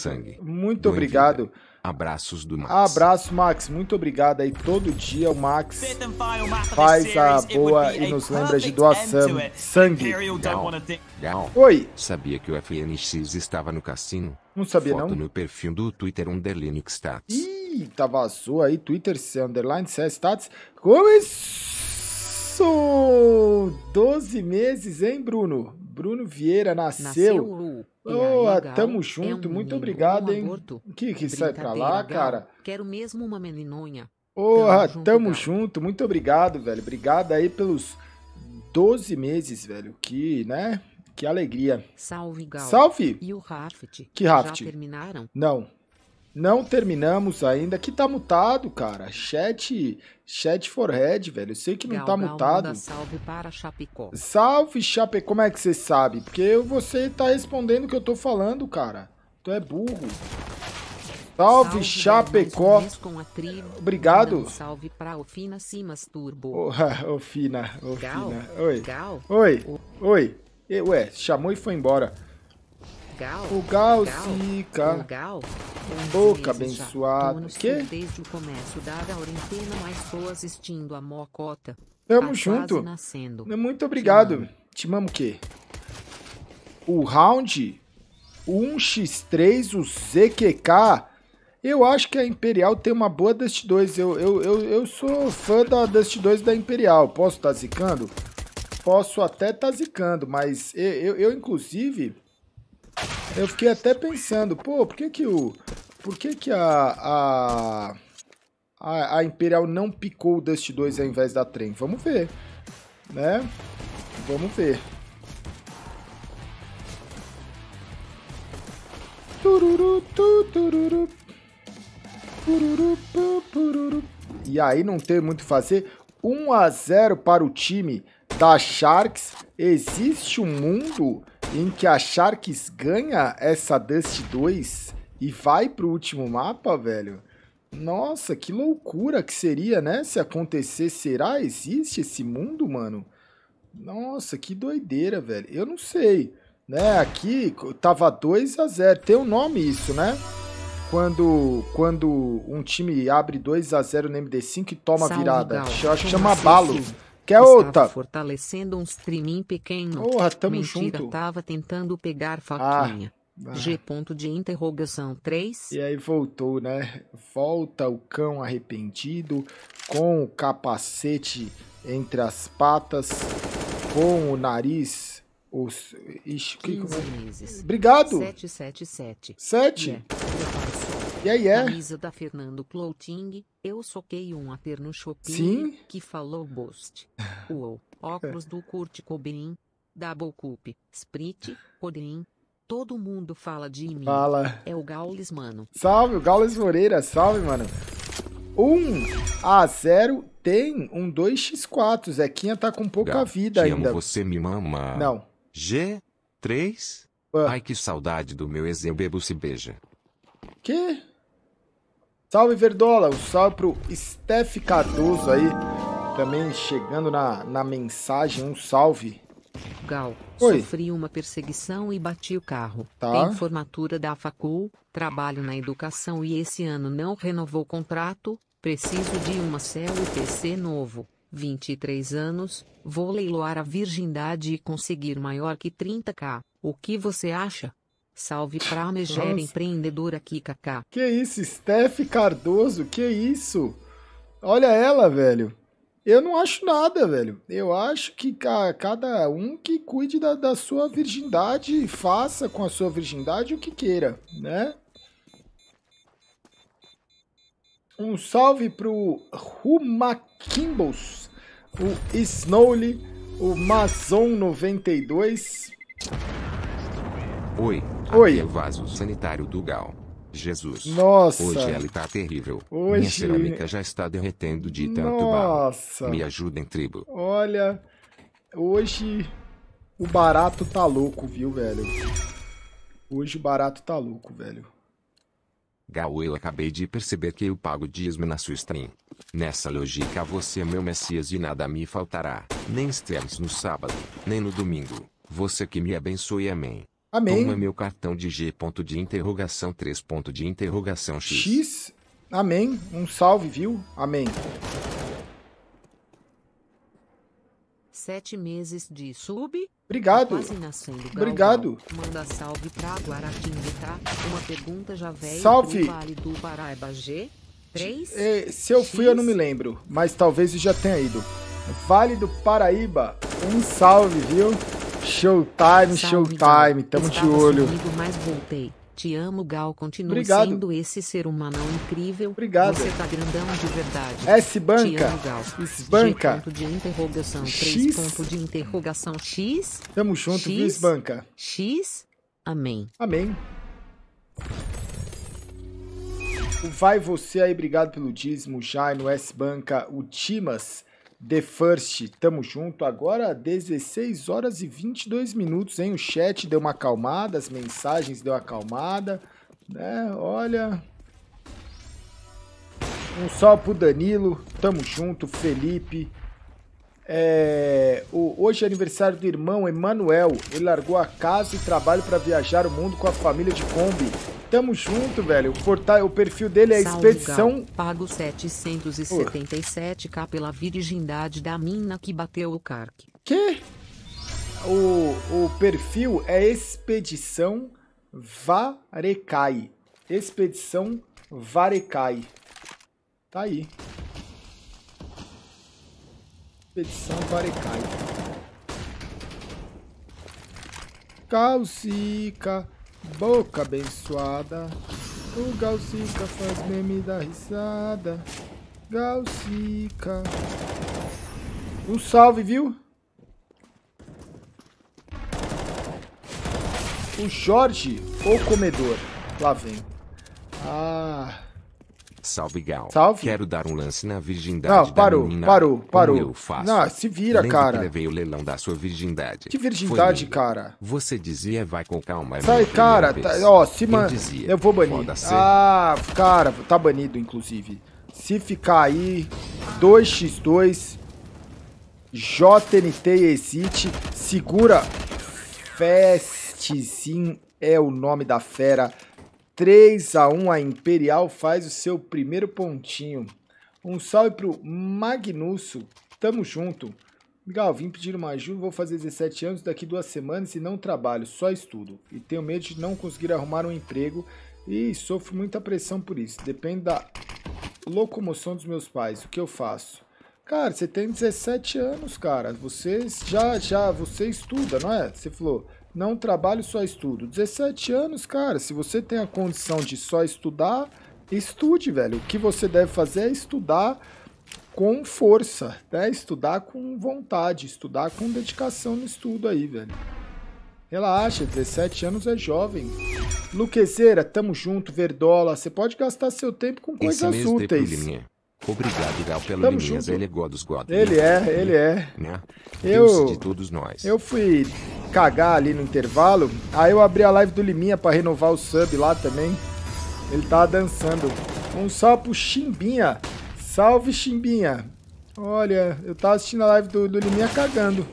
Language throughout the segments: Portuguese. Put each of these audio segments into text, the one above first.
sangue. Muito obrigado. Vida. Abraços do Max. Abraço, Max. Muito obrigado aí. Todo dia o Max faz a boa e nos lembra de doação sangue. Gal. Gal. Oi. Sabia que o FNX estava no cassino? Não sabia, Foto não. no perfil do Twitter Underline Stats. Ih, tá vazou aí. Twitter Underline Stats. Começou! 12 meses, hein, Bruno? Bruno Vieira nasceu. nasceu Boa, oh, ah, tamo junto, é um muito obrigado, hein? Aborto. Que que sai pra lá, cara? Quero mesmo uma meninonha. Porra, tamo, ah, junto, tamo junto, muito obrigado, velho. Obrigado aí pelos 12 meses, velho. Que, né? Que alegria. Salve, Gal. Salve! E o Raft? Que Raft? Já terminaram? Não, não terminamos ainda. Que tá mutado, cara. Chat, chat for head, velho. Eu sei que não Gal, tá Gal, mutado. salve para Chapecó. Salve, Chapecó. Como é que você sabe? Porque você tá respondendo o que eu tô falando, cara. Tu é burro. Salve, salve Chapecó. Obrigado. Não, salve para Ofina Simas Turbo. Oh, Ofina, Ofina. Gal, Oi. Gal. Oi. Oi. Oi. Ué, chamou e foi embora o Gal, Sica. O Gal. Boca abençoada. Que? Desde o começo da quarentena, mais pessoas assistindo a mocota. Tamo tá junto. Nascendo. Muito obrigado. Te mamo o quê? O round 1x3, o ZQK. Eu acho que a Imperial tem uma boa Dust 2. Eu, eu, eu, eu sou fã da Dust 2 da Imperial. Posso estar tá zicando? Posso até estar tá zicando, mas eu, eu, eu inclusive eu fiquei até pensando, pô, por que que o... Por que que a... A, a Imperial não picou o Dust 2 ao invés da Trem? Vamos ver, né? Vamos ver. Tururu, tu, tururu. Pururu, pu, pururu. E aí não tem muito o fazer. 1 a 0 para o time da Sharks. Existe um mundo em que a Sharks ganha essa Dust 2 e vai pro último mapa, velho. Nossa, que loucura que seria, né? Se acontecer, será? Existe esse mundo, mano? Nossa, que doideira, velho. Eu não sei, né? Aqui tava 2 a 0. Tem um nome isso, né? Quando, quando um time abre 2 a 0 no MD5 e toma Salve, virada. que Chama abalo que é outra. fortalecendo um streaming pequeno. Porra, tamo Mentira, junto. tava tentando pegar ah, faquinha. Ah, G ponto de interrogação 3. E aí voltou, né? Volta o cão arrependido com o capacete entre as patas, com o nariz os... Ixi, que... Obrigado! 777. 7? Yeah. E aí é? Camisa da Fernando Clouting, eu soquei um ater no shopping Sim? que falou Boost? Uou, óculos do Kurt Cobain, Double Cup, Sprit, Codein. Todo mundo fala de mim. Fala. É o Gaules, mano. Salve, o Gaules Moreira. Salve, mano. um a 0 tem um 2x4. Zequinha tá com pouca Gá, vida te ainda. Amo você me mama. Não. G3? Uh. Ai, que saudade do meu ex, eu bebo se beija. Que? Salve Verdola, um salve pro Steph Cardoso aí, também chegando na, na mensagem, um salve. Gal, Oi. sofri uma perseguição e bati o carro. Tá. Tem formatura da facul, trabalho na educação e esse ano não renovou contrato, preciso de uma e pc novo. 23 anos, vou leiloar a virgindade e conseguir maior que 30k. O que você acha? Salve pra Megera empreendedora aqui, Kaká. Que isso, Steph Cardoso, que isso? Olha ela, velho. Eu não acho nada, velho. Eu acho que ca cada um que cuide da, da sua virgindade, faça com a sua virgindade o que queira, né? Um salve pro Ruma Kimbos, o Snowly, o Mazon 92. Oi, Oi. Aqui é vaso sanitário do Gal. Jesus. Nossa. Hoje ela tá terrível. Hoje... Minha cerâmica já está derretendo de tanto Nossa. Barro. Me ajudem, tribo. Olha, hoje o barato tá louco, viu, velho? Hoje o barato tá louco, velho. Gal, eu acabei de perceber que eu pago dízimo na sua stream. Nessa lógica, você é meu Messias e nada me faltará. Nem streams no sábado, nem no domingo. Você que me abençoe, amém. Amém. Toma meu cartão de G. Ponto de interrogação 3. Ponto de interrogação X. X. Amém. Um salve, viu? Amém. Sete meses de sub. Obrigado. Obrigado. Manda salve pra Guaratinguetá. Uma pergunta já veio. Salve. Vale do Paraíba G. 3. É, se eu X. fui, eu não me lembro. Mas talvez eu já tenha ido. Vale do Paraíba. Um salve, viu? Showtime, showtime, tamo Estava de olho. Comigo, mas voltei. Te amo, Gal. Continua Obrigado. sendo esse ser humano incrível. Obrigado. Você tá grandão de verdade. S banca. Amo, Gal. S banca. G ponto de interrogação. X. ponto de interrogação. X. Tamo junto, X, S banca. X. Amém. Amém. Vai Você aí, obrigado pelo dízimo, Jairo, S Banca, o Timas, The First, tamo junto. Agora 16 horas e 22 minutos, hein? O chat deu uma acalmada, as mensagens deu uma acalmada, né? Olha. Um sol pro Danilo, tamo junto. Felipe, é, o, hoje é aniversário do irmão Emanuel. Ele largou a casa e trabalho para viajar o mundo com a família de Kombi. Tamo junto, velho. O, portal, o perfil dele é Salve, Expedição. Gal. Pago 777k pela virgindade da mina que bateu o carque. Que? O, o perfil é Expedição Varecai. Expedição Varecai. Tá aí. Expedição Varecai. Calcica, boca abençoada. O Galcica faz meme da risada. Galcica. Um salve, viu? O Jorge, o comedor. Lá vem. Ah, Salve, Gal. Salve. Quero dar um lance na virgindade não, parou, da menina. Parou, parou, eu faço. Não, se vira, Lembra cara. que levei o leilão da sua virgindade. Que virgindade, cara? Você dizia vai com calma. É Sai, cara. Tá, ó, se man... Eu, dizia, eu vou banir. Ah, cara, tá banido, inclusive. Se ficar aí, 2x2, JNT Exit, segura. Festzinho é o nome da fera. 3 a 1 a Imperial faz o seu primeiro pontinho. Um salve pro Magnusso, tamo junto. Legal, vim pedir uma ajuda, vou fazer 17 anos daqui duas semanas e não trabalho, só estudo. E tenho medo de não conseguir arrumar um emprego e sofro muita pressão por isso. Depende da locomoção dos meus pais, o que eu faço? Cara, você tem 17 anos, cara. Você já, já, você estuda, não é? Você falou, não trabalho, só estudo. 17 anos, cara, se você tem a condição de só estudar, estude, velho. O que você deve fazer é estudar com força, né? Estudar com vontade, estudar com dedicação no estudo aí, velho. Relaxa, 17 anos é jovem. Luquezeira, tamo junto, Verdola. Você pode gastar seu tempo com coisas Esse úteis. Obrigado, Gal, pelo Tamo Ele é Godos God. Ele é, né? ele é. Né? Eu, de todos nós. Eu fui cagar ali no intervalo. Aí eu abri a live do Liminha para renovar o sub lá também. Ele tava tá dançando. Um salve pro Chimbinha. Salve, Chimbinha. Olha, eu tava assistindo a live do, do Liminha cagando.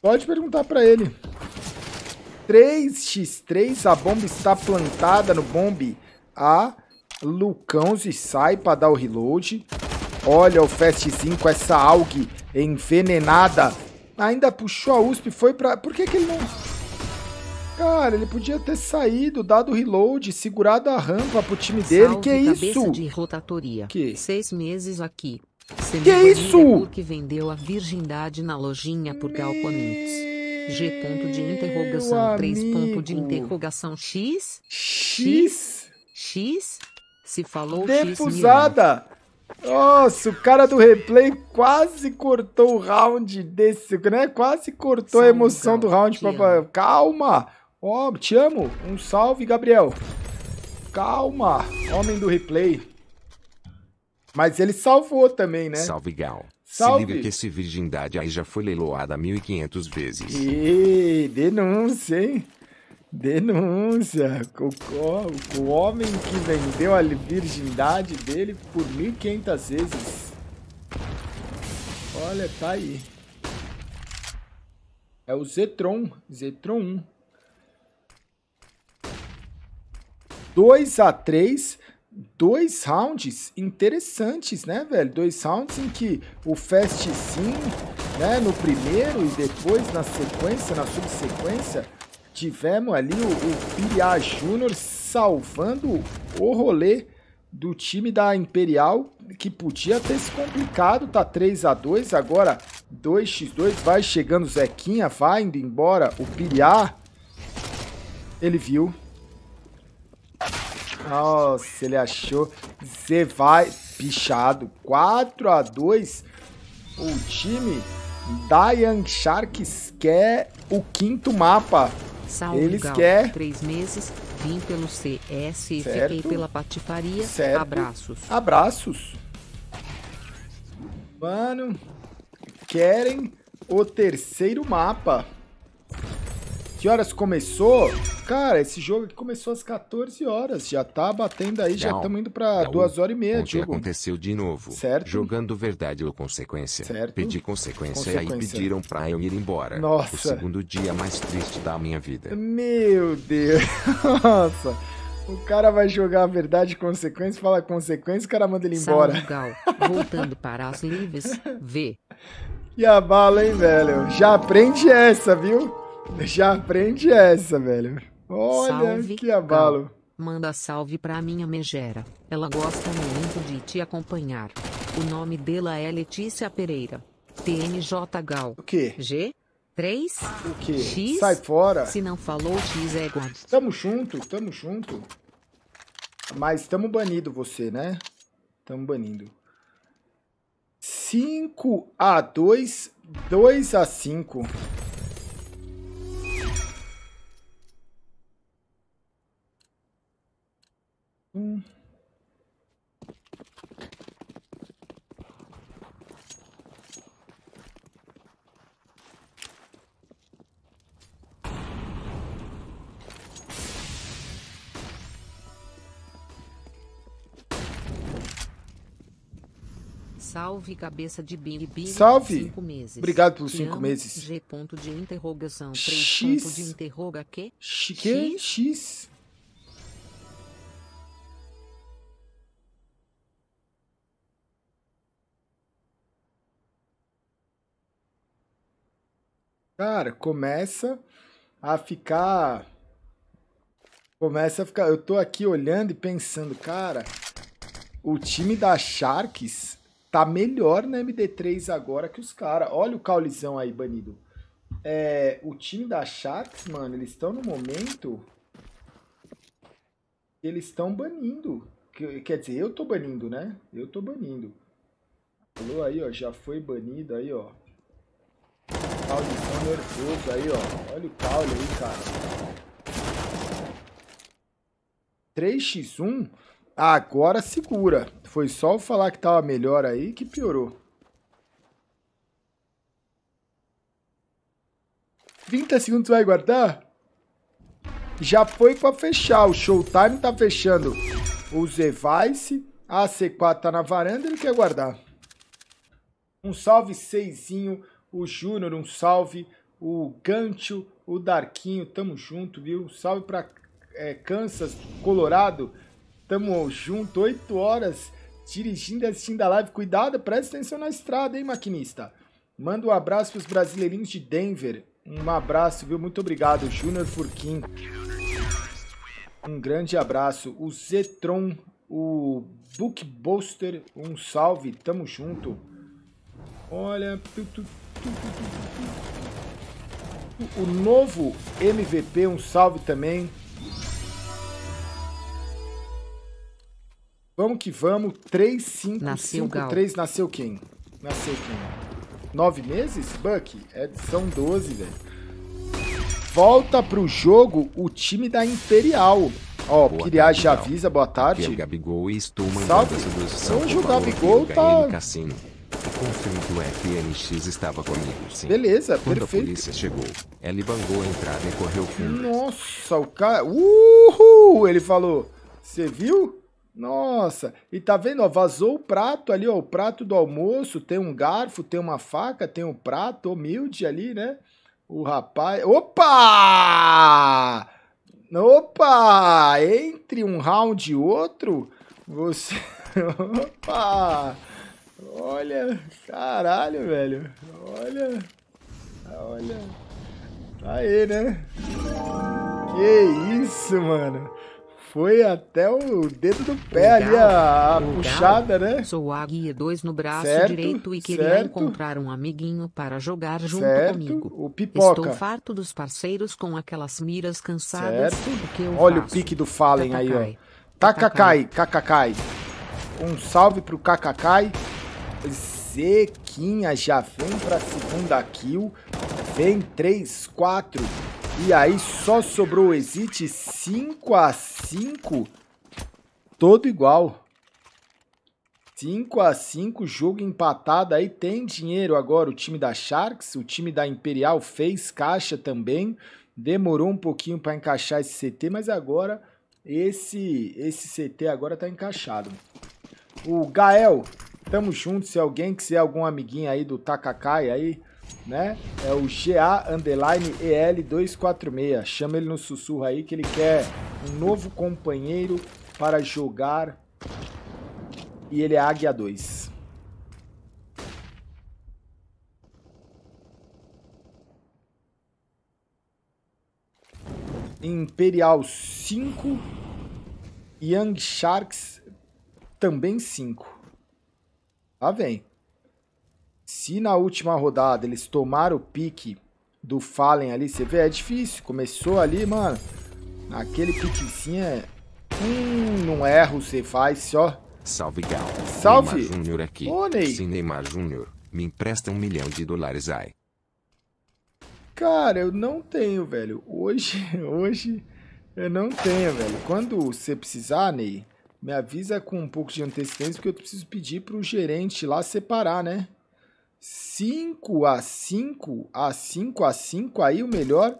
Pode perguntar para ele. 3x3, a bomba está plantada no bombe. A Lucão se sai para dar o reload. Olha o fast 5, essa AUG envenenada. Ainda puxou a USP, foi pra... Por que que ele não... Cara, ele podia ter saído, dado reload, segurado a rampa pro time dele. que é isso? de rotatoria. Que? Seis meses aqui. Semana que é isso? Que vendeu a virgindade na lojinha por Galponites. G ponto de interrogação amigo. 3 ponto de interrogação X X X se falou Defusada. X nossa, o cara do replay quase cortou o round desse, né? Quase cortou a emoção do round. Calma! oh, te amo. Um salve, Gabriel. Calma, homem do replay. Mas ele salvou também, né? Salve, Gal. Salve. Se liga que esse virgindade aí já foi leiloada 1.500 vezes. E denúncia, hein? Denúncia. O, o, o homem que vendeu a virgindade dele por 1.500 vezes. Olha, tá aí. É o Zetron. Zetron 1. 2 a 3 dois rounds interessantes, né, velho? Dois rounds em que o Fast Sim, né, no primeiro e depois na sequência, na subsequência, Tivemos ali o, o Piriá Júnior salvando o rolê do time da Imperial, que podia ter se complicado, tá 3 x 2 agora 2x2, vai chegando o Zequinha, vai indo embora, o Piriá, ele viu. Nossa, ele achou, Zé vai, pichado, 4 x 2 o time da Young Sharks quer o quinto mapa Salve, Eles Gal. Quer... Três meses, vim pelo CS e fiquei pela patifaria. Certo. Abraços. Abraços. Mano, querem o terceiro mapa. Que horas começou? Cara, esse jogo aqui começou às 14 horas. Já tá batendo aí, já estamos indo pra 2 é horas e meia. O jogo. aconteceu de novo. Certo. Jogando verdade ou consequência. Certo. Pedi consequência, e aí pediram pra eu ir embora. Nossa. O segundo dia mais triste da minha vida. Meu Deus. Nossa. O cara vai jogar a verdade consequência, fala consequência, o cara manda ele embora. Gal, voltando para as livres. vê. E a bala, hein, velho? Já aprende essa, viu? Já aprende essa, velho. Olha salve, que abalo. Cal. Manda salve pra minha megera. Ela gosta muito de te acompanhar. O nome dela é Letícia Pereira. TNJ Gal. O quê? G? 3? O quê? X? Sai fora. Se não falou X é igual. Tamo junto, tamo junto. Mas tamo banido você, né? Tamo banindo. 5 a 2, 2 a 5. Hum. Salve cabeça de Billy Billy. Salve. Cinco meses. Obrigado pelos cinco meses. G ponto de interrogação. X. ponto de interroga que? X. X. X. Cara, começa a ficar. Começa a ficar. Eu tô aqui olhando e pensando, cara, o time da Sharks tá melhor na MD3 agora que os caras. Olha o caulizão aí, banido. É, o time da Sharks, mano, eles estão no momento. Eles estão banindo. Quer dizer, eu tô banindo, né? Eu tô banindo. Falou aí, ó. Já foi banido aí, ó. Caldeção nervoso aí, ó. Olha o caule aí, cara. 3x1? Agora segura. Foi só eu falar que tava melhor aí que piorou. 30 segundos vai guardar? Já foi pra fechar. O Showtime tá fechando o Zevice. A C4 tá na varanda, ele quer guardar. Um salve seisinho o Júnior, um salve, o Gancho, o Darquinho, tamo junto, viu? Salve para é, Kansas, Colorado, tamo junto, 8 horas dirigindo e assistindo a live. Cuidado, presta atenção na estrada, hein, maquinista? Manda um abraço pros brasileirinhos de Denver. Um abraço, viu? Muito obrigado, Júnior Furquim. Um grande abraço. O Zetron, o Bookbuster, um salve, tamo junto. Olha, tu, tu, o novo MVP, um salve também. Vamos que vamos. 3, 5, nasceu 5, 3. Nasceu quem? Nasceu quem? Nove meses? Buck? É, são 12, velho. Volta pro jogo o time da Imperial. Ó, oh, Piriá já avisa, boa tarde. É Gabigol e Stuman. Salve. Hoje o Gabigol tá... Cassino. O que o FNX estava comigo, sim. Beleza, Quando perfeito. Quando a polícia chegou, ele bangou a entrada e correu fundo. Nossa, o cara... Uhul! Ele falou. Você viu? Nossa, e tá vendo, ó, vazou o prato ali, ó, o prato do almoço, tem um garfo, tem uma faca, tem um prato humilde ali, né? O rapaz... Opa! Opa! Entre um round e outro, você... Opa! Olha, caralho, velho. Olha, olha. Tá aí, né? Que isso, mano. Foi até o dedo do pé legal, ali, a, a puxada, né? Sou a guia 2 no braço certo, direito e queria certo. encontrar um amiguinho para jogar junto certo, comigo. O pipoca. Estou farto dos parceiros com aquelas miras cansadas. Certo. Olha faço? o pique do Fallen Takakai. aí, ó. Takakai, Takakai. Um salve pro Kakakai. Zequinha já vem pra segunda kill. Vem 3, 4. E aí só sobrou o Exit 5 a 5. Todo igual. 5 a 5, jogo empatado. Aí tem dinheiro agora o time da Sharks, o time da Imperial fez caixa também. Demorou um pouquinho para encaixar esse CT, mas agora esse esse CT agora tá encaixado. O Gael Tamo junto, se alguém quiser é algum amiguinho aí do Takakai aí, né? É o GA Underline EL246. Chama ele no sussurro aí que ele quer um novo companheiro para jogar. E ele é Águia 2. Imperial 5. Young Sharks também 5. Lá vem. Se na última rodada eles tomaram o pique do Fallen ali, você vê, é difícil. Começou ali, mano. Aquele piquezinho é... Hum, não erro, você faz, só. Salve, Gal. Salve. Neymar Júnior aqui. Ô, Ney. Sim, Neymar Júnior. Me empresta um milhão de dólares, ai. Cara, eu não tenho, velho. Hoje, hoje, eu não tenho, velho. Quando você precisar, Ney, me avisa com um pouco de antecedência, porque eu preciso pedir para o gerente lá separar, né? 5 a 5 a 5 a 5, aí o melhor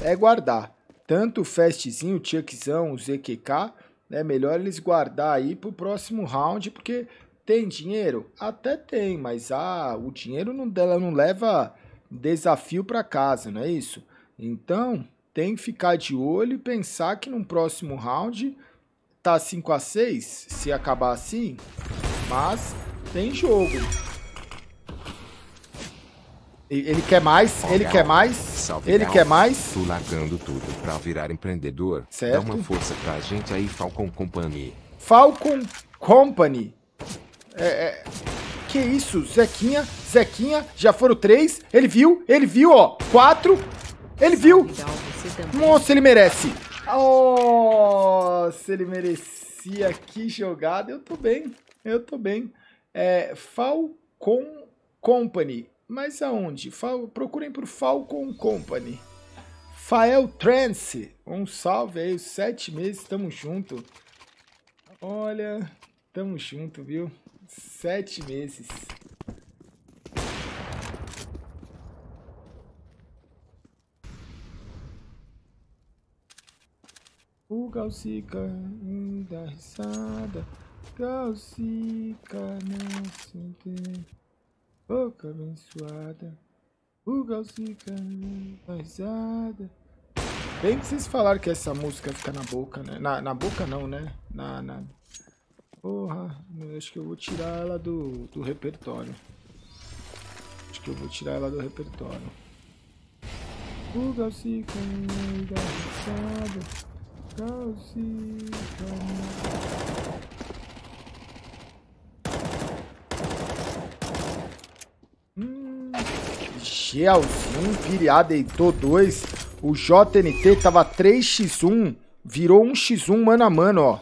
é guardar. Tanto o Fastzinho, o Chuckzão, o ZQK, é né? melhor eles guardar aí para o próximo round, porque tem dinheiro? Até tem, mas ah, o dinheiro não, dela não leva desafio para casa, não é isso? Então, tem que ficar de olho e pensar que no próximo round tá 5 a 6 se acabar assim, mas tem jogo. Ele quer mais, ele quer mais, ele quer mais. Tu largando tudo pra virar empreendedor. Certo. Dá uma força pra gente aí, Falcon Company. Falcon Company. É, é... Que isso, Zequinha, Zequinha, já foram três. Ele viu, ele viu, ó. Quatro. Ele viu. Nossa, ele merece. Oh, se ele merecia que jogada. Eu tô bem, eu tô bem. É, Falcon Company. Mas aonde? Fal, procurem por Falcon Company. Fael Trance. Um salve aí, sete meses, tamo junto. Olha, tamo junto, viu? Sete meses. O Galcica ainda risada, Galcica não se entende, boca abençoada. O Galcica ainda risada. Bem que vocês falaram que essa música fica na boca, né? Na, na boca não, né? Na, na... Porra, acho que eu vou tirar ela do, do repertório. Acho que eu vou tirar ela do repertório. O Galcica ainda risada. Salsichão. Hum, gelzinho, Piriá deitou 2. O JNT tava 3x1, virou 1x1 mano a mano, ó.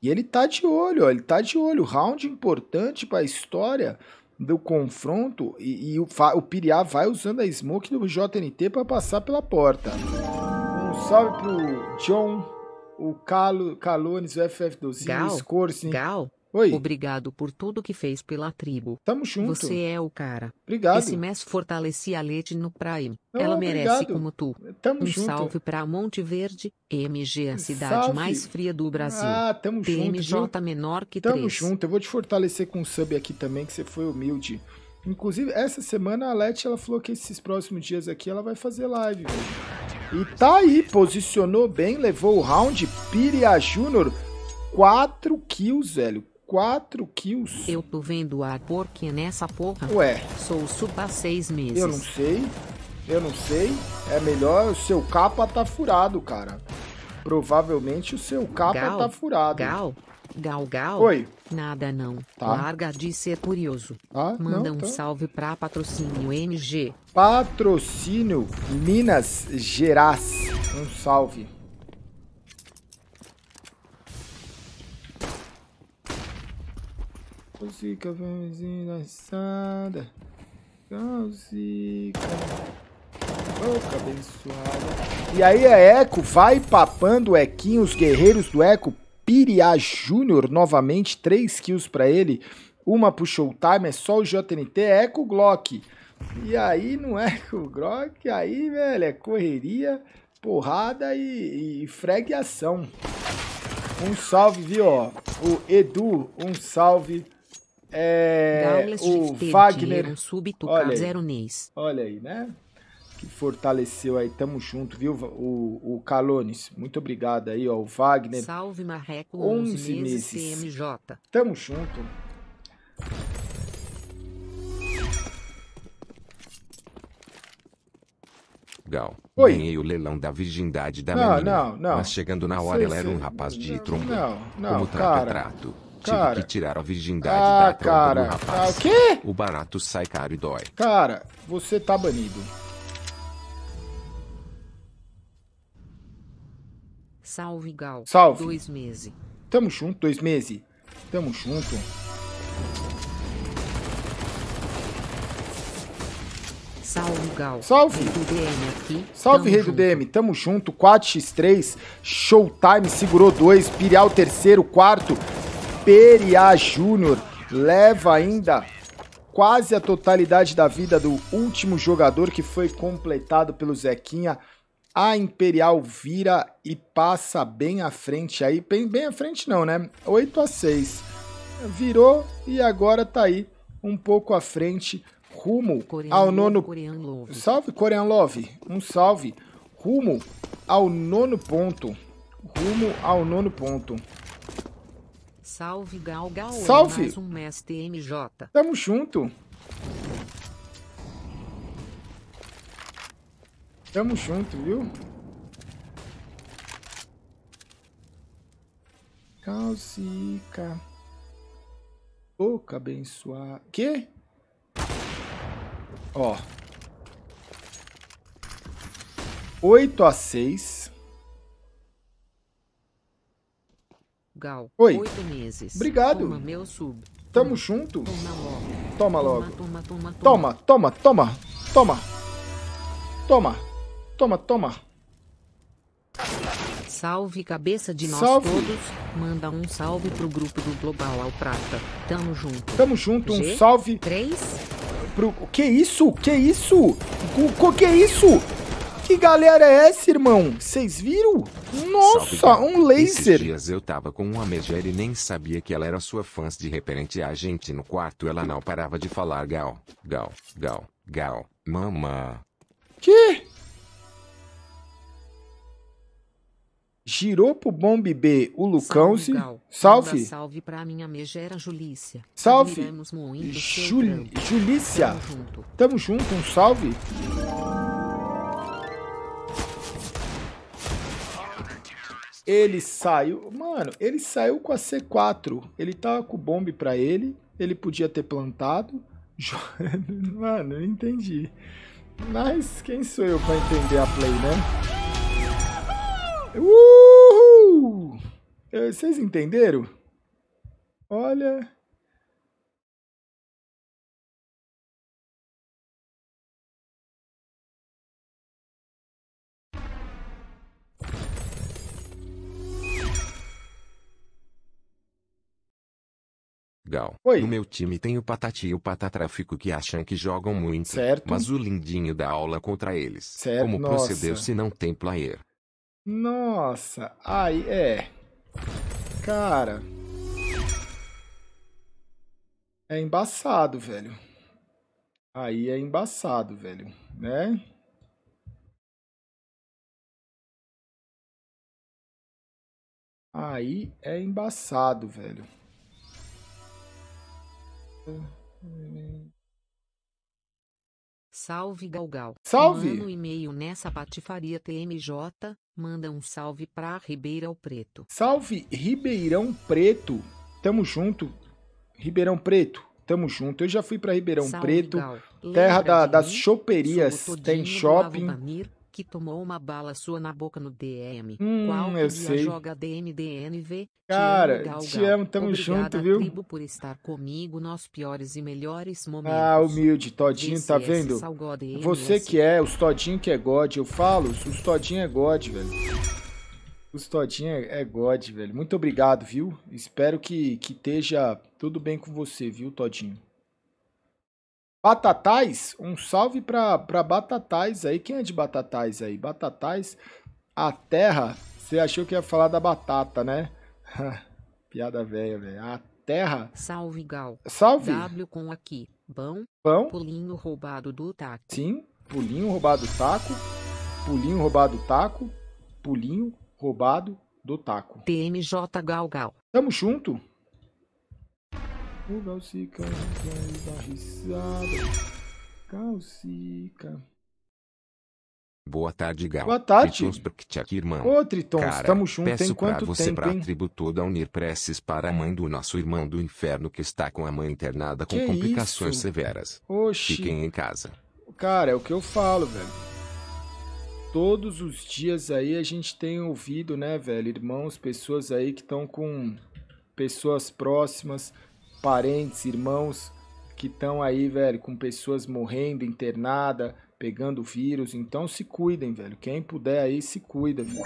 E ele tá de olho, ó, ele tá de olho. Round importante pra história do confronto e, e o, o Piriá vai usando a smoke do JNT para passar pela porta. Um salve pro John, o Calo, Calones, o FF12, Gal, o Scorsin. Gal, Oi. Obrigado por tudo que fez pela tribo. Tamo junto. Você é o cara. Obrigado. Esse mês fortaleci a Leti no Prime. Não, Ela merece como tu. Tamo um junto. salve pra Monte Verde, MG, a cidade salve. mais fria do Brasil. Ah, tamo junto. TMJ menor que tamo 3. Tamo junto. Eu vou te fortalecer com um sub aqui também, que você foi humilde. Inclusive, essa semana a Leti ela falou que esses próximos dias aqui ela vai fazer live. Viu? E tá aí, posicionou bem, levou o round. Piria Júnior, 4 kills, velho. 4 kills. Eu tô vendo a porque é nessa porra. Ué. Sou suba 6 meses. Eu não sei. Eu não sei. É melhor, o seu capa tá furado, cara. Provavelmente o seu capa Gal. tá furado. Gal, Galgal? Oi. Nada não. Tá. Larga de ser curioso. Ah, Manda não, um tá. salve pra patrocínio NG. Patrocínio Minas Gerais. Um salve. Música vãozinha assada. Música. Boca abençoada. E aí a é Eco vai papando o Equinho, os guerreiros do Eco Piriá Júnior, novamente, três kills para ele. Uma pro Showtime, é só o JNT, é com o Glock. E aí não é com o Glock, aí, velho, é correria, porrada e, e frag ação. Um salve, viu? Ó, o Edu, um salve. É, o Wagner. Um súbito olha, olha aí, né? que fortaleceu aí, tamo junto, viu? O, o Calones, muito obrigado aí, ó, o Wagner. Salve Marreco, 11, 11 meses, meses CMJ. Tamo junto. Gal, Oi. ganhei o leilão da virgindade da não, menina, não, não. mas chegando na hora sei, ela era sei. um rapaz de trombo, como trato é trato. Tive cara. que tirar a virgindade ah, da cara. do rapaz. Ah, o quê? O barato sai caro e dói. Cara, você tá banido. Salve, Gal. Salve. Dois meses. Tamo junto, dois meses. Tamo junto. Salve, Gal. Salve. Rei do DM aqui. Salve, Tamo Rei junto. do DM. Tamo junto. 4x3. Showtime segurou dois. Pirial terceiro, quarto. Peria Júnior leva ainda quase a totalidade da vida do último jogador que foi completado pelo Zequinha. A Imperial vira e passa bem à frente aí. Bem, bem à frente não, né? 8 a 6. Virou e agora tá aí um pouco à frente rumo ao nono Love. Salve Corean Love, um salve. Rumo ao nono ponto. Rumo ao nono ponto. Salve Gal Gal. Salve. Mais um mestre MJ. Tamo junto. Tamo junto, viu? Calcica. Boca abençoada. quê? Ó. 8 a 6. Gal. Oi. 8 meses. Obrigado. Toma meu sub. Tamo junto. Toma logo. Toma logo. Toma, toma, toma. Toma, toma, toma. Toma. toma. Toma, toma. Salve cabeça de nós salve. todos. Manda um salve pro grupo do Global ao Prata. Tamo junto. Tamo junto, um G salve. Três? pro Que isso? Que isso? O que é isso? Que galera é essa, irmão? Vocês viram? Nossa, salve, um laser. Esses dias eu tava com uma megera e nem sabia que ela era sua fã de referente a gente no quarto. Ela não parava de falar gal, gal, gal, gal, mama. Que? Girou pro Bombe B o Lucãozi. Salve. Salve pra minha megera Julícia. Salve. Jul... Julícia. Tamo junto. Tamo junto, um salve. Ele saiu. Mano, ele saiu com a C4. Ele tava com o bombe pra ele. Ele podia ter plantado. Mano, eu entendi. Mas quem sou eu pra entender a play, né? Uhul! Eh, vocês entenderam? Olha. Gal. Oi. No meu time tem o Patati e o Patatráfico que acham que jogam muito. Certo. Mas o lindinho dá aula contra eles. Certo. Como Nossa. proceder se não tem player? Nossa, aí é. Cara. É embaçado, velho. Aí é embaçado, velho, né? Aí é embaçado, velho. Salve Galgal. Salve. Um ano e meio nessa patifaria TMJ, Manda um salve pra Ribeirão Preto. Salve Ribeirão Preto. Tamo junto. Ribeirão Preto. Tamo junto. Eu já fui para Ribeirão salve, Preto, Gal. terra da, das choperias. Tem shopping que tomou uma bala sua na boca no DM. Hum, Qual eu sei. joga DMDNV? Cara, te amo, te amo tamo Obrigada junto, viu? tribo por estar comigo nos piores e melhores momentos. Ah, humilde, Todinho, tá vendo? Você que é, os Todinho que é God, eu falo, os Todinho é God, velho. Os Todinho é, é God, velho. Muito obrigado, viu? Espero que, que esteja tudo bem com você, viu, Todinho? Batatais, um salve para Batatais aí. Quem é de Batatais aí? Batatais, a terra. Você achou que ia falar da batata, né? Piada velha, velho. A terra. Salve, Gal. Salve. W com aqui. Bom. Bom. Pulinho roubado do taco. Sim, pulinho roubado do taco. Pulinho roubado do taco. Pulinho roubado do taco. TMJ Gal Gal. Tamo junto. O Galcica traz risada. Boa tarde, Gal. Boa tarde. Tritons, irmão. Ô, Triton, Cara, estamos juntos. Peço Tem quanto pra você tempo, pra tribo toda unir preces para a mãe do nosso irmão do inferno que está com a mãe internada com que complicações isso? severas. Oxi. Fiquem em casa. Cara, é o que eu falo, velho todos os dias aí a gente tem ouvido, né, velho, irmãos, pessoas aí que estão com pessoas próximas, parentes, irmãos que estão aí, velho, com pessoas morrendo, internada, pegando vírus. Então se cuidem, velho. Quem puder aí, se cuida, velho.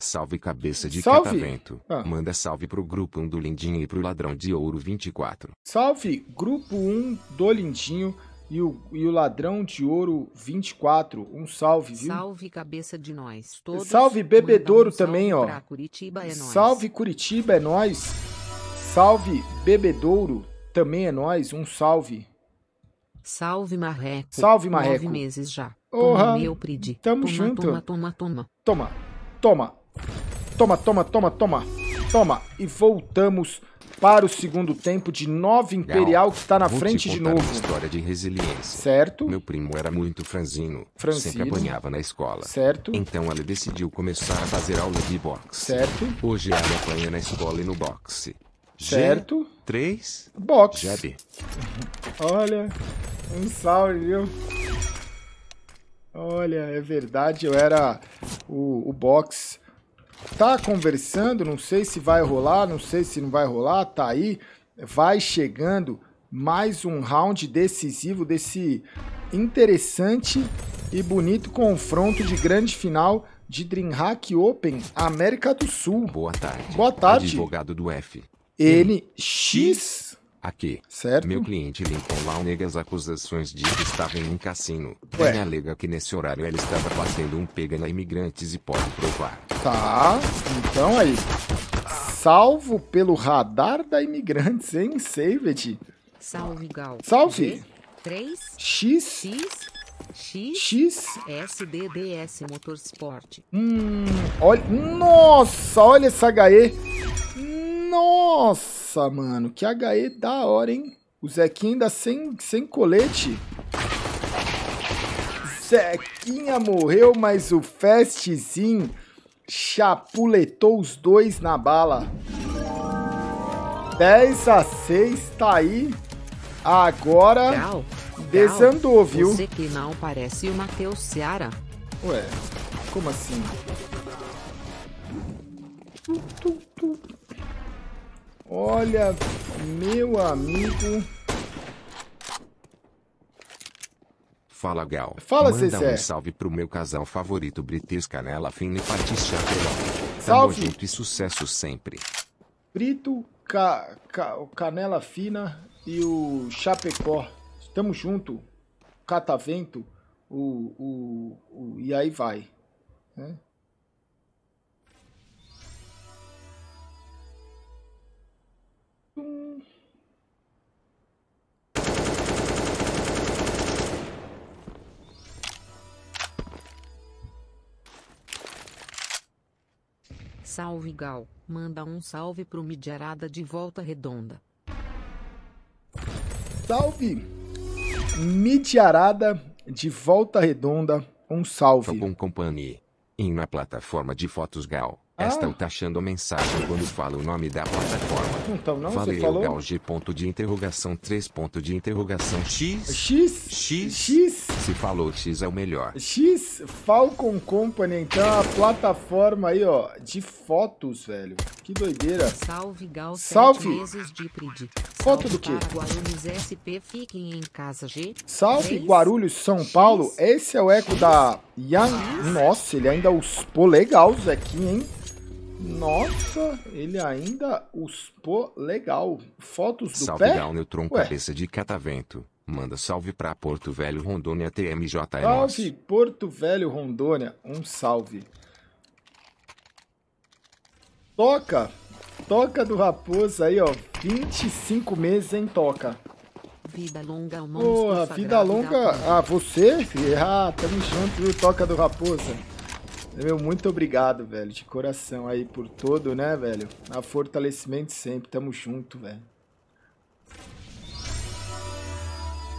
Salve cabeça de salve. catavento. Ah. Manda salve pro grupo 1 do Lindinho e pro ladrão de ouro 24. Salve, grupo 1 do Lindinho e o, e o ladrão de ouro 24. Um salve, viu? Salve cabeça de nós todos. Salve bebedouro um salve também, ó. Curitiba é salve Curitiba é nós. Salve bebedouro também é nós. Um salve. Salve Marreco. Salve Marreco. Nove meses já. Porra. meu pridi. Tamo toma, junto. toma, toma. Toma. Toma. Toma, toma, toma, toma. Toma, e voltamos para o segundo tempo de 9 Imperial que está na Vou frente de novo. história de resiliência. Certo? Meu primo era muito franzino, Francino. sempre apanhava na escola. Certo? Então ele decidiu começar a fazer aula de boxe. Certo? Hoje ele apanha na escola e no boxe. Certo? G, 3 box. Jab. Olha, um salve, viu? Olha, é verdade, eu era o, o box tá conversando, não sei se vai rolar, não sei se não vai rolar, tá aí, vai chegando mais um round decisivo desse interessante e bonito confronto de grande final de DreamHack Open América do Sul. Boa tarde. Boa tarde. Advogado do F. NX. X Aqui. Certo. Meu cliente Lincoln lá nega as acusações de que estava em um cassino. Ué. Ele alega que nesse horário ele estava batendo um pega na imigrantes e pode provar. Tá, então aí. Salvo pelo radar da imigrantes, hein, Saved? Salve, Gal. Salve. 3 X. X. X, X SDDS Motorsport. Hum, olha, nossa, olha essa HE. Nossa, mano, que HE da hora, hein? O Zequinha ainda sem, sem colete. Zequinha morreu, mas o Festzinho chapuletou os dois na bala. 10 a 6 tá aí. Agora desandou, viu? Você que não parece o Matheus Ceará. Ué, como assim? Olha, meu amigo. Fala, Gal. Fala, Manda Salve um salve pro meu casal favorito Brites Canela Fina e Paty Salve. Tamo junto e sucesso sempre. Brito, ca, ca, Canela Fina e o Chapecó. Tamo junto. Catavento. O, o, o, e aí vai. Né? Salve Gal, manda um salve pro Midiarada de Volta Redonda. Salve! Midiarada de Volta Redonda, um salve. Tô com companhia. E na plataforma de fotos Gal. Ah. Tá achando taxando mensagem quando fala o nome da plataforma. Então não, Valeu, você falou. Gal, G ponto de interrogação, 3 ponto de interrogação, X. X. X. X. Se falou X é o melhor. X Falcon Company, então, a plataforma aí, ó, de fotos, velho. Que doideira. Salve, Gal. Salve. Meses de Prid. Foto do quê? Guarulhos SP, fiquem em casa, G. Salve, 3, Guarulhos, São X, Paulo. Esse é o eco X, da Yang. Nossa, ele ainda uspou legal, Zequinha, hein? Nossa, ele ainda uspou legal. Fotos do Salve, pé? Salve, Gal, Neutron, Ué. cabeça de catavento. Manda salve para Porto Velho Rondônia TMJ. salve Porto Velho Rondônia, um salve. Toca, toca do Raposo aí, ó, 25 meses em toca. Vida longa ao é monstro Porra, vida longa ah, você? Ah, tamo junto, viu, Toca do Raposa. Meu, muito obrigado, velho, de coração aí por todo, né, velho? A fortalecimento sempre, tamo junto, velho.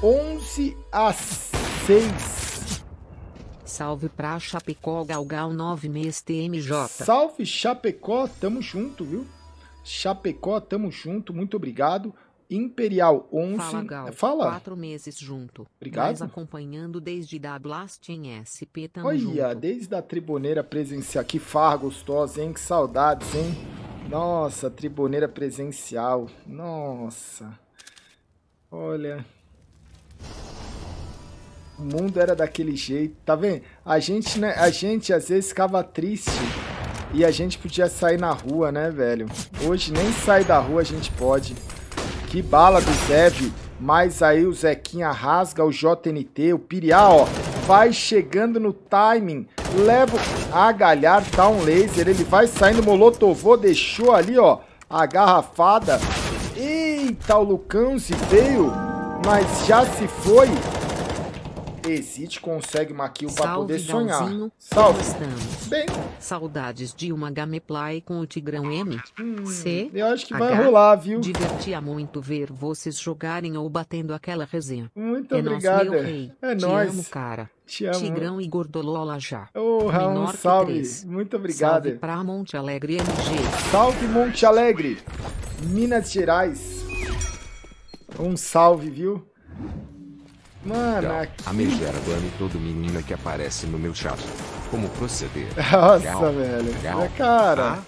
11 a 6. Salve pra Chapecó Galgal 96 TMJ. Salve Chapecó, tamo junto, viu? Chapecó, tamo junto, muito obrigado. Imperial 11. Fala, Gal. Fala. Quatro meses junto. Obrigado. acompanhando desde da Blast em SP também. Olha, junto. desde a Triboneira presencial. Que farra gostosa, hein? Que saudades, hein? Nossa, Triboneira presencial. Nossa. Olha. O mundo era daquele jeito, tá vendo? A gente, né? A gente às vezes ficava triste e a gente podia sair na rua, né, velho? Hoje nem sair da rua a gente pode. Que bala do Zev, mas aí o Zequinha rasga o JNT, o Piriá, ó, vai chegando no timing, leva a galhar, dá um laser, ele vai saindo, molotovou, deixou ali, ó, a garrafada. Eita, o Lucão se veio mas já se foi. Exit consegue uma kill para poder Dalzinho, sonhar. Salve. Estamos. Bem. Saudades de uma gameplay com o Tigrão M. Hum, C. Eu acho que H, vai rolar, viu? Divertia muito ver vocês jogarem ou batendo aquela resenha. Muito é obrigada. Nosso, rei. É Te amo, cara. Te amo. Tigrão e Gordolola já. Ô, oh, Raul, salve. 3. Muito obrigada. Salve pra Monte Alegre MG. Salve, Monte Alegre. Minas Gerais. Um salve, viu? Mano, aqui... a megera bane todo menina que aparece no meu chat. Como proceder? Nossa, velho. É, cara, ah,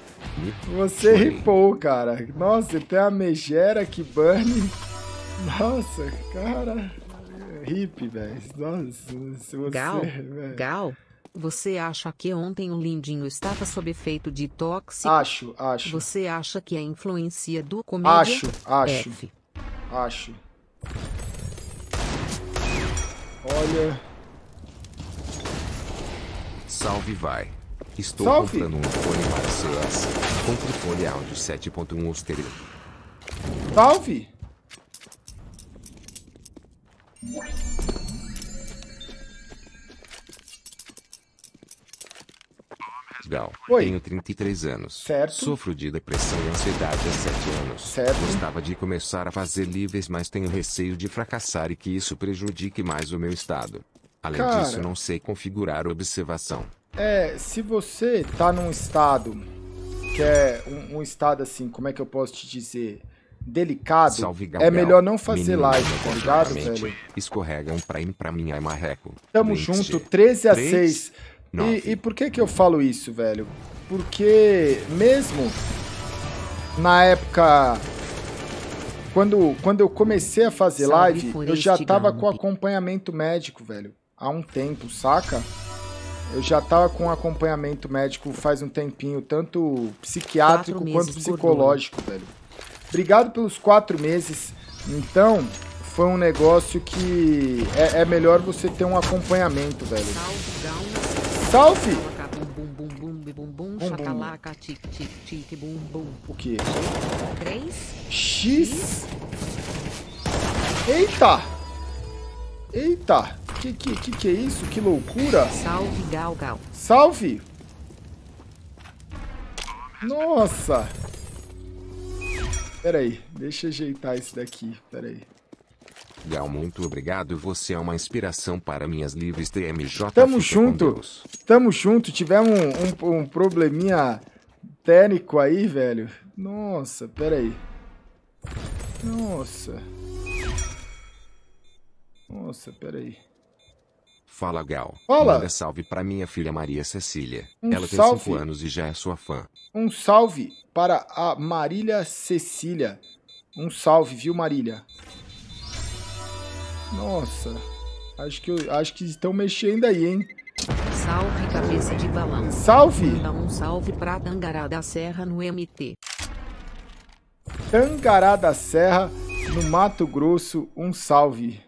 você ripou, cara. Nossa, tem a megera que bane. Nossa, cara. Hip, velho. Nossa, se você... Gal, véio. Gal. Você acha que ontem o Lindinho estava sob efeito de tóxico? Acho, acho. Você acha que é influência do comédia? Acho, é acho. F. Acho. Olha. Salve, vai. Estou Salve. comprando um fone para CS. Compre fone áudio 7.1 Osteril. Salve! Portugal. Oi. Tenho 33 anos. Certo. Sofro de depressão e ansiedade há 7 anos. Certo. Gostava de começar a fazer livres, mas tenho receio de fracassar e que isso prejudique mais o meu estado. Além Cara, disso, não sei configurar observação. É, se você tá num estado que é um, um estado assim, como é que eu posso te dizer? delicado, Salve, é melhor não fazer Menino, live, tá ligado, velho? Escorregam um mim, pra mim é marreco. Tamo junto, 13 a 3. 6. E, e, por que que eu falo isso, velho? Porque mesmo na época quando, quando eu comecei a fazer live, eu já tava com acompanhamento médico, velho. Há um tempo, saca? Eu já tava com acompanhamento médico faz um tempinho, tanto psiquiátrico quanto psicológico, velho. Obrigado pelos quatro meses. Então, foi um negócio que é, é melhor você ter um acompanhamento, velho. Salve! O quê? 3. X. Eita! Eita! Que, que, que que é isso? Que loucura! Salve, Gal, Gal. Salve! Nossa! Pera aí, deixa eu ajeitar isso daqui, pera aí. Gal, muito obrigado. Você é uma inspiração para minhas livres TMJ. Tamo Fica junto. Tamo junto. Tivemos um, um, um probleminha técnico aí, velho. Nossa, peraí. Nossa. Nossa, peraí. Fala, Gal. Fala. Manda salve para minha filha Maria Cecília. Um Ela salve. tem 5 anos e já é sua fã. Um salve para a Marília Cecília. Um salve, viu, Marília? Nossa. Acho que, acho que estão mexendo aí, hein? Salve, cabeça de balão. Salve! Manda um salve pra Tangará da Serra no MT. Tangará da Serra, no Mato Grosso, um salve.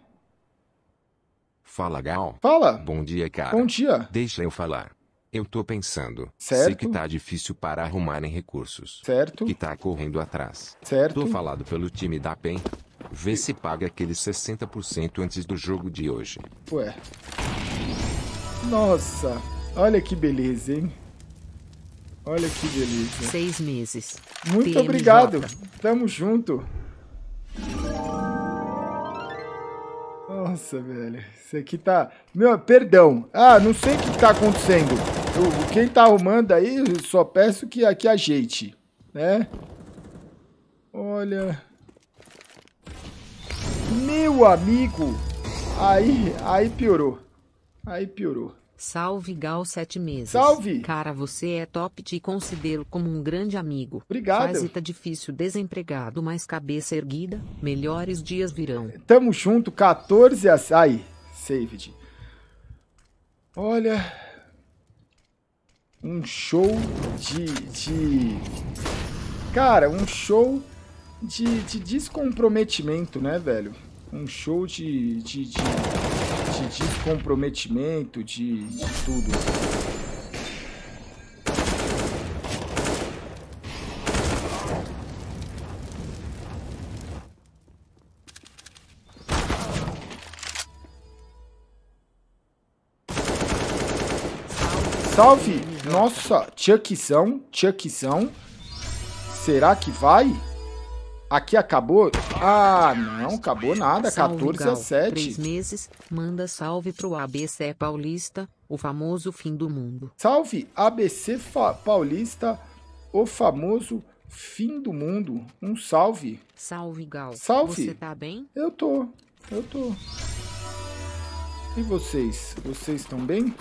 Fala, Gal. Fala. Bom dia, cara. Bom dia. Deixa eu falar. Eu tô pensando. Certo. Sei que tá difícil para arrumarem recursos. Certo. Que tá correndo atrás. Certo. Tô falado pelo time da PEN. Vê se paga aquele 60% antes do jogo de hoje. Ué. Nossa, olha que beleza, hein? Olha que beleza. Seis meses. Muito obrigado. Tamo junto. Nossa, velho. Isso aqui tá... Meu, perdão. Ah, não sei o que tá acontecendo. Eu, quem tá arrumando aí, só peço que aqui ajeite, né? Olha... Meu amigo! Aí, aí piorou. Aí piorou. Salve Gal Sete Meses. Salve! Cara, você é top, te considero como um grande amigo. Obrigado. Fazita difícil, desempregado, mas cabeça erguida, melhores dias virão. Tamo junto, 14 a... Aí, saved. Olha... Um show de... de... Cara, um show de, de descomprometimento, né, velho? Um show de, de, de, de descomprometimento, de, de tudo. Salve! Nossa, Chuckzão, Chuckzão. Será que vai? Aqui acabou? Ah, não, acabou nada. Salve, 14 Gal. a 7. Três meses, manda salve pro ABC Paulista, o famoso fim do mundo. Salve, ABC Paulista, o famoso fim do mundo. Um salve. Salve, Gal. Salve. Você tá bem? Eu tô, eu tô. E vocês? Vocês estão bem?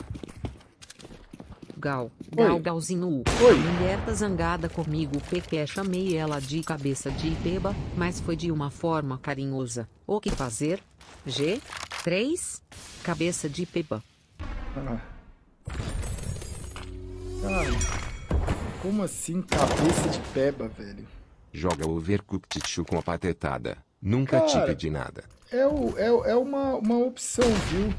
Gal, Gal Oi. Galzinho Oi. A mulher tá zangada comigo, Pepe. Chamei ela de cabeça de Ipeba, mas foi de uma forma carinhosa. O que fazer? G. 3. Cabeça de Ipeba. Ah. como assim cabeça de peba, velho? Joga Overcooked Chu com a patetada. Nunca Cara, te pedi nada. É, o, é, é uma, uma opção, viu?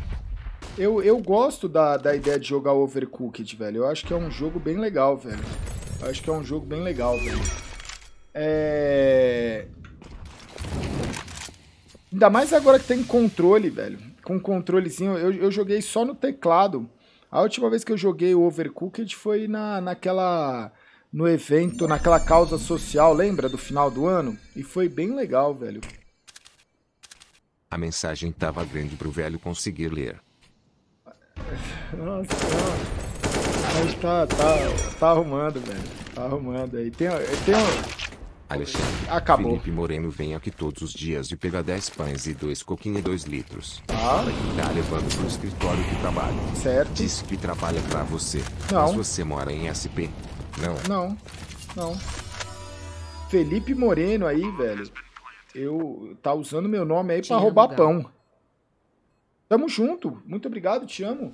Eu, eu gosto da, da ideia de jogar Overcooked, velho. Eu acho que é um jogo bem legal, velho. Eu acho que é um jogo bem legal, velho. É... Ainda mais agora que tem controle, velho. Com controlezinho. Eu, eu joguei só no teclado. A última vez que eu joguei o Overcooked foi na, naquela... No evento, naquela causa social, lembra? Do final do ano? E foi bem legal, velho. A mensagem tava grande pro velho conseguir ler. Nossa, Mas tá, tá, tá arrumando, velho. Tá arrumando aí. Tem, tem um... Alexandre, Acabou. Felipe Moreno vem aqui todos os dias e pega 10 pães e 2 coquinhos e 2 litros. Ah. tá levando pro escritório que trabalha. Certo. Disse que trabalha pra você. Não. Mas você mora em SP? Não. Não. Não. Felipe Moreno aí, velho. Eu tá usando meu nome aí pra roubar mudado. pão. Tamo junto. Muito obrigado, te amo.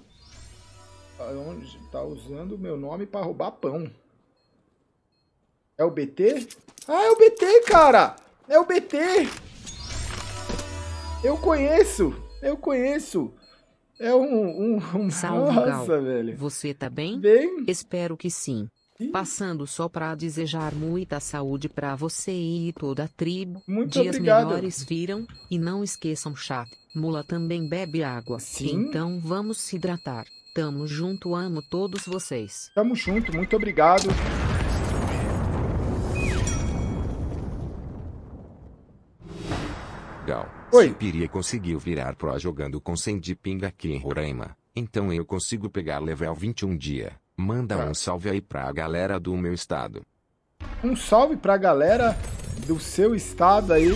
Tá, tá usando o meu nome para roubar pão. É o BT? Ah, é o BT, cara! É o BT! Eu conheço! Eu conheço! É um... um, um... Salve, Nossa, Gal. velho. Você tá bem? Bem. Espero que sim. Passando só para desejar muita saúde para você e toda a tribo. Muito Dias obrigado. melhores viram, e não esqueçam chat. Mula também bebe água. Sim. Então vamos se hidratar. Tamo junto, amo todos vocês. Tamo junto, muito obrigado. Gal, Oi. Piri conseguiu virar pro jogando com 100 de pinga aqui em Roraima. Então eu consigo pegar level 21 dia. Manda um tá. salve aí pra galera do meu estado. Um salve pra galera do seu estado aí.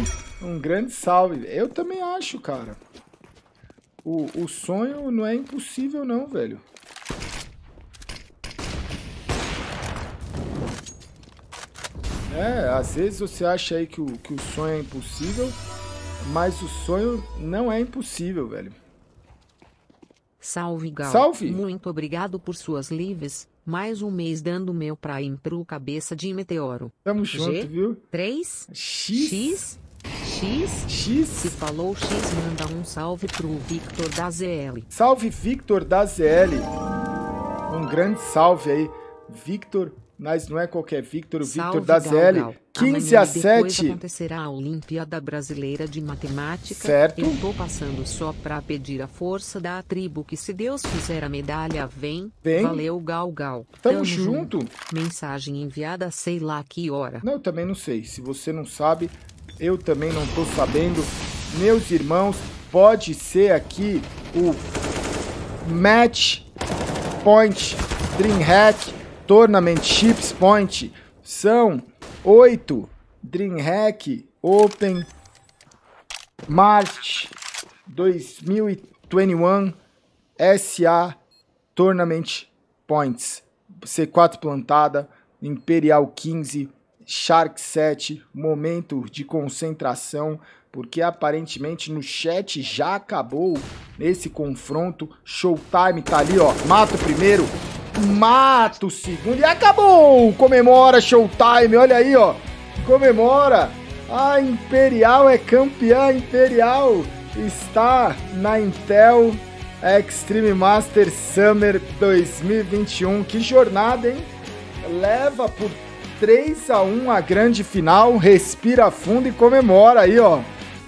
Um grande salve. Eu também acho, cara. O, o sonho não é impossível não, velho. É, às vezes você acha aí que o, que o sonho é impossível, mas o sonho não é impossível, velho. Salve Gal. Salve. Muito obrigado por suas lives. Mais um mês dando meu prime pro cabeça de meteoro. Tamo G, junto, viu? 3 X X X X se falou X manda um salve pro Victor da ZL. Salve Victor da ZL. Um grande salve aí, Victor mas não é qualquer Victor, o Victor Dazelli. 15 Amanhã a 7. acontecerá a Olimpíada Brasileira de Matemática. Certo. Eu tô passando só para pedir a força da tribo que se Deus fizer a medalha vem. Vem. Valeu, Gal Gal. Tamo, Tamo junto. junto. Mensagem enviada sei lá que hora. Não, eu também não sei. Se você não sabe, eu também não tô sabendo. Meus irmãos, pode ser aqui o match point dream hack Tournament Chips Point são 8 DreamHack Open March 2021 SA Tournament Points. C4 plantada, Imperial 15, Shark 7, momento de concentração, porque aparentemente no chat já acabou esse confronto. Showtime tá ali, ó. Mata o primeiro, mata o segundo e acabou! Comemora Showtime, olha aí, ó. Comemora. A Imperial é campeã, Imperial está na Intel Extreme Master Summer 2021. Que jornada, hein? Leva por 3 a 1 a grande final, respira fundo e comemora aí, ó.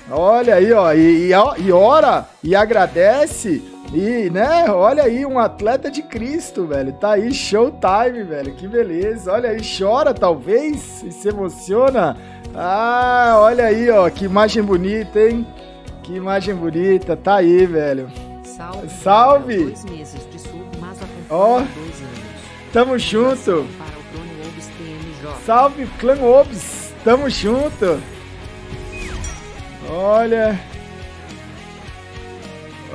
Olha aí, ó, e, e, e ora, e agradece, e, né, olha aí, um atleta de Cristo, velho. Tá aí, showtime, velho. Que beleza. Olha aí, chora talvez e se emociona. Ah, olha aí, ó, que imagem bonita, hein? Que imagem bonita. Tá aí, velho. Salve. Salve. Dois meses de mas ó, é dois anos. Tamo junto. Salve, Clã Obs. Tamo junto. Olha.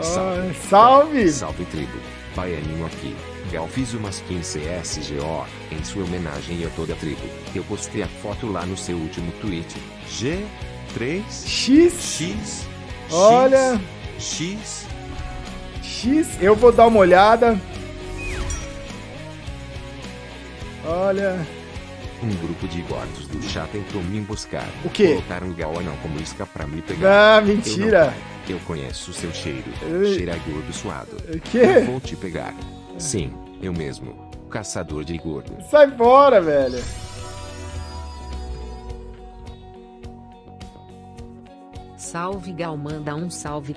Salve. Ah, salve, Salve tribo. aninho é aqui. Eu fiz umas 15 SGO, em sua homenagem a toda a tribo. Eu postei a foto lá no seu último tweet. G3 X X Olha X X, eu vou dar uma olhada. Olha um grupo de gordos do chá tentou me emboscar. O quê? Colocaram gal anão como isca pra me pegar. Ah, mentira! Eu, não, eu conheço seu cheiro. Eu... Cheira gordo suado. O quê? Eu vou te pegar. Sim, eu mesmo. Caçador de gordo. Sai fora, velho! Salve Gal, manda um salve